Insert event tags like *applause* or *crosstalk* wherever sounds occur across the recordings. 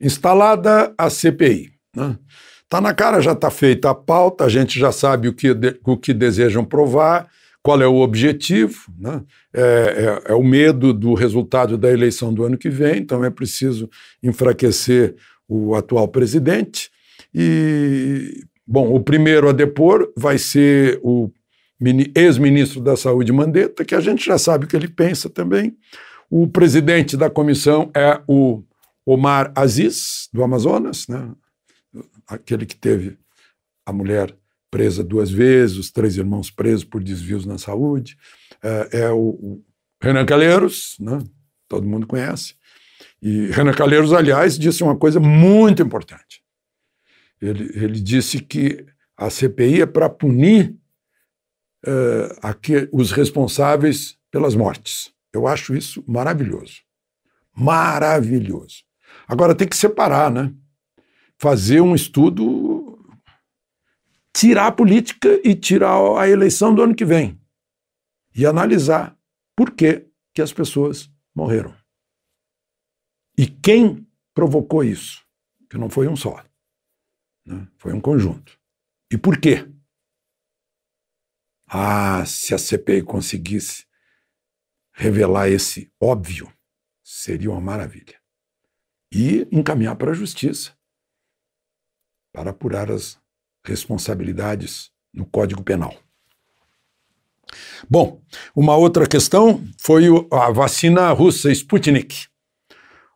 Instalada a CPI, né? Está na cara, já está feita a pauta, a gente já sabe o que, de, o que desejam provar, qual é o objetivo, né? é, é, é, o medo do resultado da eleição do ano que vem, então é preciso enfraquecer o atual presidente. E, bom, o primeiro a depor vai ser o ex-ministro da Saúde Mandetta, que a gente já sabe o que ele pensa também. O presidente da comissão é o Omar Aziz, do Amazonas, né? aquele que teve a mulher presa duas vezes, os três irmãos presos por desvios na saúde. É, é o, o, Renan Calheiros, né? todo mundo conhece. E Renan Calheiros, aliás, disse uma coisa muito importante. Ele, ele disse que a CPI é para punir uh, aqui, os responsáveis pelas mortes. Eu acho isso maravilhoso. Maravilhoso. Agora tem que separar, né? Fazer um estudo, tirar a política e tirar a eleição do ano que vem. E analisar por que, que as pessoas morreram. E quem provocou isso? Que não foi um só, né? foi um conjunto. E por quê? Ah, se a CPI conseguisse revelar esse óbvio, seria uma maravilha e encaminhar para a justiça para apurar as responsabilidades no Código Penal. Bom, uma outra questão foi a vacina russa Sputnik.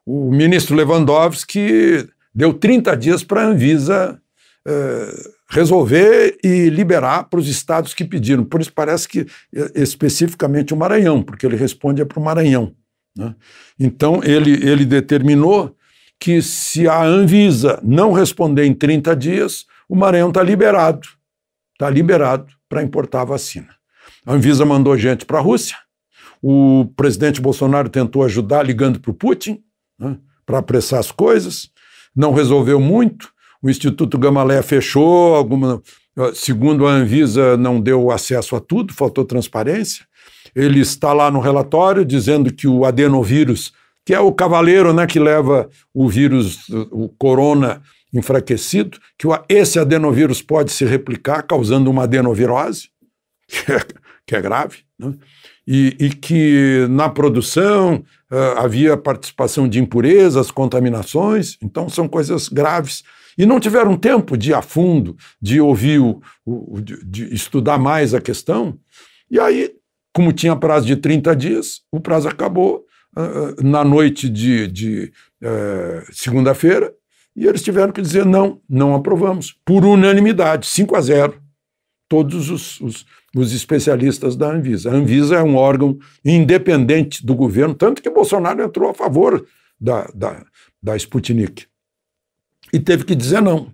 O ministro Lewandowski deu 30 dias para a Anvisa eh, resolver e liberar para os estados que pediram. Por isso parece que eh, especificamente o Maranhão, porque ele responde é para o Maranhão. Né? Então ele, ele determinou que se a Anvisa não responder em 30 dias, o Maranhão está liberado, está liberado para importar a vacina. A Anvisa mandou gente para a Rússia, o presidente Bolsonaro tentou ajudar ligando para o Putin, né, para apressar as coisas, não resolveu muito, o Instituto Gamaleia fechou, alguma, segundo a Anvisa não deu acesso a tudo, faltou transparência, ele está lá no relatório dizendo que o adenovírus que é o cavaleiro né, que leva o vírus, o corona enfraquecido, que esse adenovírus pode se replicar, causando uma adenovirose, *laughs* que é, que é grave, né? e, e, que na produção uh, havia participação de impurezas, contaminações, então são coisas graves. E não tiveram tempo de ir a fundo, de ouvir, o, o, de, de estudar mais a questão, e aí, como tinha prazo de 30 dias, o prazo acabou, ah, ah, na noite de, de eh, segunda-feira e eles tiveram que dizer não, não aprovamos, por unanimidade, 5 a 0, todos os, os, os, especialistas da Anvisa. A Anvisa é um órgão independente do governo, tanto que Bolsonaro entrou a favor da, da, da Sputnik e teve que dizer não.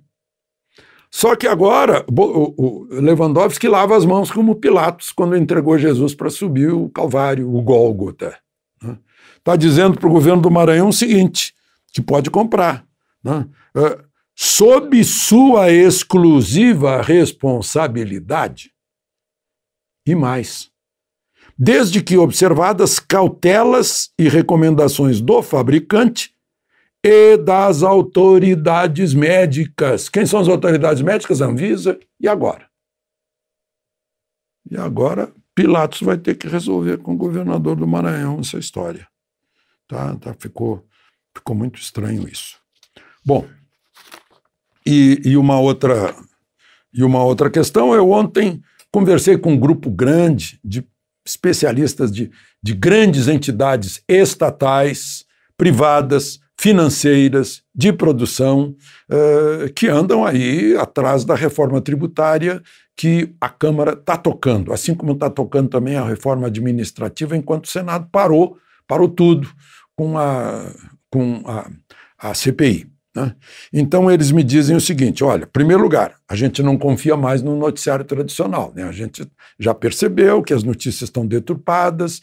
Só que agora o, o Lewandowski lava as mãos como Pilatos quando entregou Jesus para subir o Calvário, o Gólgota está dizendo para o governo do Maranhão o seguinte: que pode comprar. Né? É, sob sua exclusiva responsabilidade. E mais. Desde que observadas cautelas e recomendações do fabricante e das autoridades médicas. Quem são as autoridades médicas? Anvisa. E agora? E agora, Pilatos vai ter que resolver com o governador do Maranhão essa história. Tá, tá, ficou, ficou muito estranho isso. Bom, e, e, uma outra, e uma outra questão, eu ontem conversei com um grupo grande de especialistas de, de grandes entidades estatais, privadas, financeiras, de produção, uh, que andam aí atrás da reforma tributária que a Câmara está tocando, assim como está tocando também a reforma administrativa, enquanto o Senado parou, parou tudo com a, com a, a CPI. Né? Então eles me dizem o seguinte: olha, primeiro lugar, a gente não confia mais no noticiário tradicional. Né? A gente já percebeu que as notícias estão deturpadas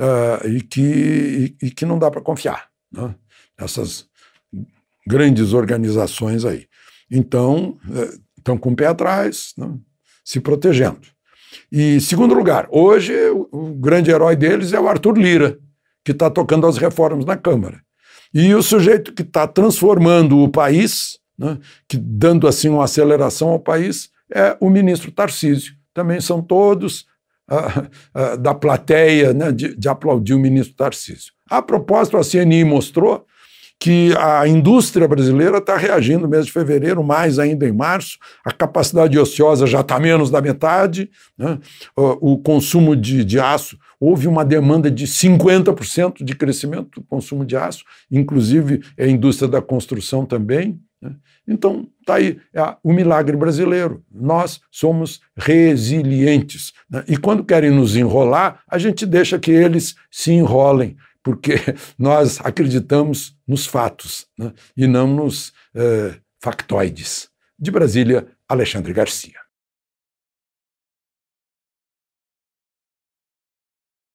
uh, e, que, e, e, que não dá para confiar né? grandes organizações aí. Então, estão eh, uh, com o pé atrás, né? se protegendo. E segundo lugar, hoje o grande herói deles é o Arthur Lira, que está tocando as reformas na Câmara. E o sujeito que está transformando o país, né, que dando assim uma aceleração ao país, é o ministro Tarcísio. Também são todos ah, ah, da plateia né, de, de aplaudir o ministro Tarcísio. A propósito, a CNI mostrou que a indústria brasileira está reagindo no mês de fevereiro, mais ainda em março, a capacidade ociosa já está menos da metade, né? o consumo de, de aço houve uma demanda de 50% de crescimento do consumo de aço, inclusive é a indústria da construção também. Né? Então, está aí é o milagre brasileiro. Nós somos resilientes. Né? E quando querem nos enrolar, a gente deixa que eles se enrolem, porque *laughs* nós acreditamos nos fatos né? e não nos eh, factoides. De Brasília, Alexandre Garcia.